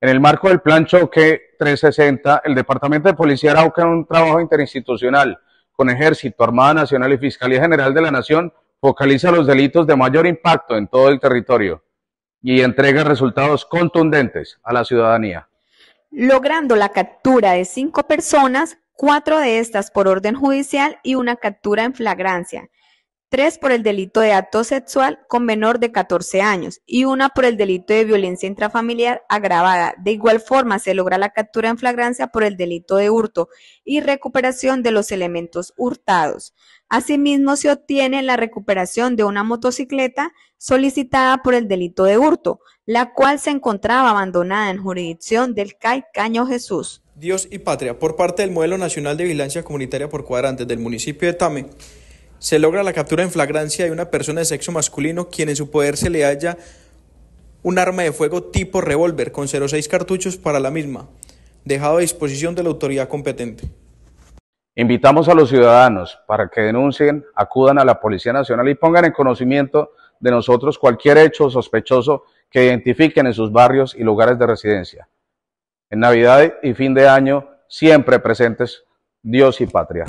En el marco del Plan Choque 360, el Departamento de Policía Arauca, en un trabajo interinstitucional con Ejército, Armada Nacional y Fiscalía General de la Nación, focaliza los delitos de mayor impacto en todo el territorio y entrega resultados contundentes a la ciudadanía. Logrando la captura de cinco personas, cuatro de estas por orden judicial y una captura en flagrancia tres por el delito de acto sexual con menor de 14 años y una por el delito de violencia intrafamiliar agravada. De igual forma, se logra la captura en flagrancia por el delito de hurto y recuperación de los elementos hurtados. Asimismo, se obtiene la recuperación de una motocicleta solicitada por el delito de hurto, la cual se encontraba abandonada en jurisdicción del CAI Caño Jesús. Dios y Patria, por parte del Modelo Nacional de Vigilancia Comunitaria por Cuadrantes del municipio de Tame se logra la captura en flagrancia de una persona de sexo masculino quien en su poder se le halla un arma de fuego tipo revólver con 06 cartuchos para la misma, dejado a disposición de la autoridad competente. Invitamos a los ciudadanos para que denuncien, acudan a la Policía Nacional y pongan en conocimiento de nosotros cualquier hecho sospechoso que identifiquen en sus barrios y lugares de residencia. En Navidad y fin de año, siempre presentes Dios y patria.